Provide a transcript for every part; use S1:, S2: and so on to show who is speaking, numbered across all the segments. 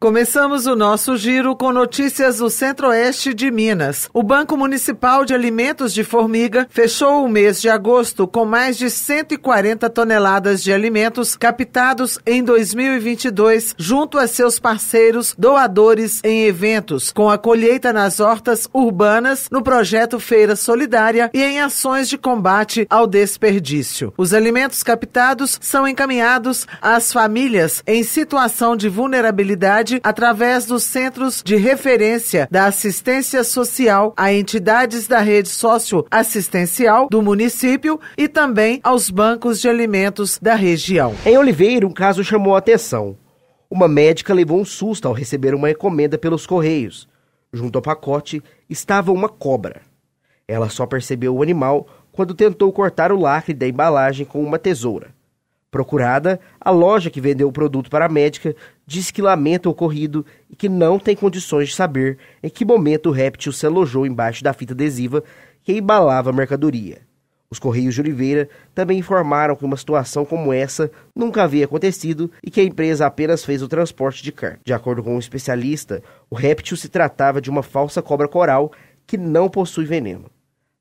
S1: Começamos o nosso giro com notícias do Centro-Oeste de Minas. O Banco Municipal de Alimentos de Formiga fechou o mês de agosto com mais de 140 toneladas de alimentos captados em 2022 junto a seus parceiros doadores em eventos, com a colheita nas hortas urbanas, no projeto Feira Solidária e em ações de combate ao desperdício. Os alimentos captados são encaminhados às famílias em situação de vulnerabilidade através dos centros de referência da assistência social a entidades da rede socioassistencial do município e também aos bancos de alimentos da região. Em Oliveira, um caso chamou a atenção. Uma médica levou um
S2: susto ao receber uma encomenda pelos correios. Junto ao pacote estava uma cobra. Ela só percebeu o animal quando tentou cortar o lacre da embalagem com uma tesoura. Procurada, a loja que vendeu o produto para a médica disse que lamenta o ocorrido e que não tem condições de saber em que momento o réptil se alojou embaixo da fita adesiva que embalava a mercadoria. Os Correios de Oliveira também informaram que uma situação como essa nunca havia acontecido e que a empresa apenas fez o transporte de carne. De acordo com um especialista, o réptil se tratava de uma falsa cobra coral que não possui veneno.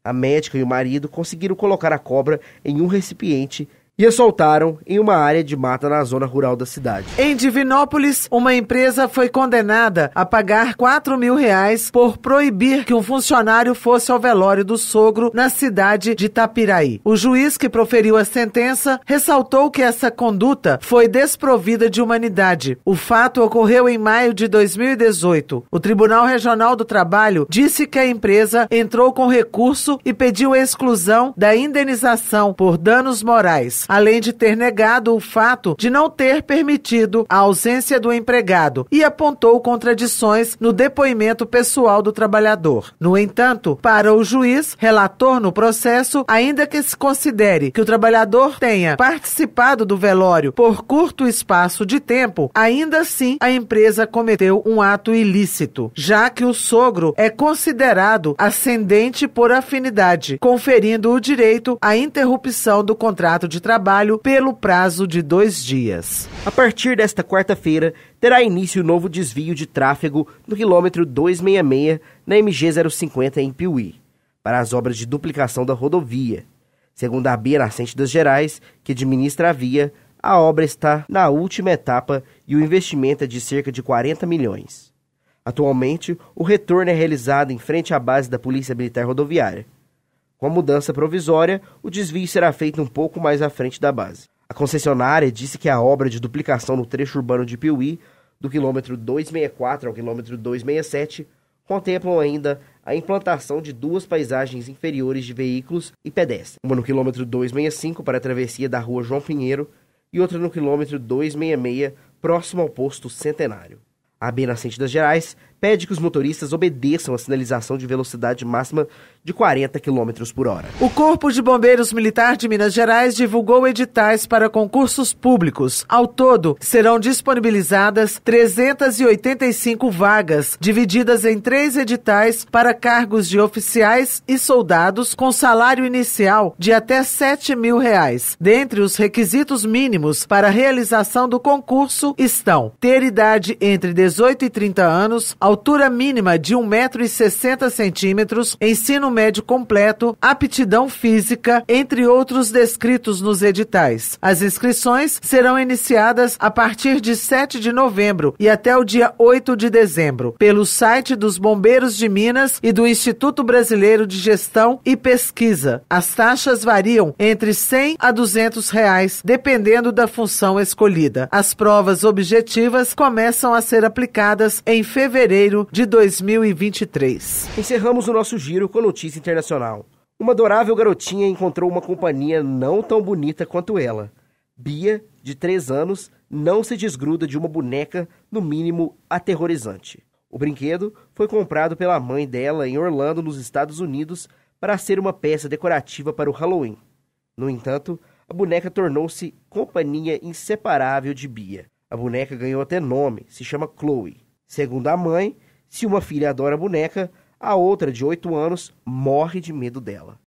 S2: A médica e o marido conseguiram colocar a cobra em um recipiente e assaltaram soltaram em uma área de mata na zona rural da cidade.
S1: Em Divinópolis, uma empresa foi condenada a pagar 4 mil reais por proibir que um funcionário fosse ao velório do sogro na cidade de Tapiraí. O juiz que proferiu a sentença ressaltou que essa conduta foi desprovida de humanidade. O fato ocorreu em maio de 2018. O Tribunal Regional do Trabalho disse que a empresa entrou com recurso e pediu a exclusão da indenização por danos morais além de ter negado o fato de não ter permitido a ausência do empregado e apontou contradições no depoimento pessoal do trabalhador. No entanto, para o juiz, relator no processo, ainda que se considere que o trabalhador tenha participado do velório por curto espaço de tempo, ainda assim a empresa cometeu um ato ilícito, já que o sogro é considerado ascendente por afinidade, conferindo o direito à interrupção do contrato de trabalho trabalho pelo prazo de dois dias. A partir desta quarta-feira, terá início o novo
S2: desvio de tráfego no quilômetro 266 na MG 050 em Piuí, para as obras de duplicação da rodovia. Segundo a Bia Nascente das Gerais, que administra a via, a obra está na última etapa e o investimento é de cerca de 40 milhões. Atualmente, o retorno é realizado em frente à base da Polícia Militar Rodoviária. Com a mudança provisória, o desvio será feito um pouco mais à frente da base. A concessionária disse que a obra é de duplicação no trecho urbano de Piuí, do quilômetro 264 ao quilômetro 267, contemplam ainda a implantação de duas paisagens inferiores de veículos e pedestres, uma no quilômetro 265 para a travessia da rua João Pinheiro e outra no quilômetro 266 próximo ao posto Centenário. A AB Nascente das Gerais pede que os motoristas obedeçam a sinalização de velocidade máxima
S1: de 40 km por hora. O Corpo de Bombeiros Militar de Minas Gerais divulgou editais para concursos públicos. Ao todo, serão disponibilizadas 385 vagas, divididas em três editais para cargos de oficiais e soldados com salário inicial de até 7 mil reais. Dentre os requisitos mínimos para a realização do concurso estão ter idade entre 18 e 30 anos, altura mínima de 1,60m, ensino médio completo, aptidão física, entre outros descritos nos editais. As inscrições serão iniciadas a partir de 7 de novembro e até o dia 8 de dezembro, pelo site dos Bombeiros de Minas e do Instituto Brasileiro de Gestão e Pesquisa. As taxas variam entre 100 a 200 reais, dependendo da função escolhida. As provas objetivas começam a ser aplicadas em fevereiro janeiro de 2023. Encerramos o nosso giro com notícia
S2: internacional. Uma adorável garotinha encontrou uma companhia não tão bonita quanto ela. Bia, de 3 anos, não se desgruda de uma boneca, no mínimo aterrorizante. O brinquedo foi comprado pela mãe dela em Orlando, nos Estados Unidos, para ser uma peça decorativa para o Halloween. No entanto, a boneca tornou-se companhia inseparável de Bia. A boneca ganhou até nome, se chama Chloe. Segundo a mãe, se uma filha adora a boneca, a outra, de 8 anos, morre de medo dela.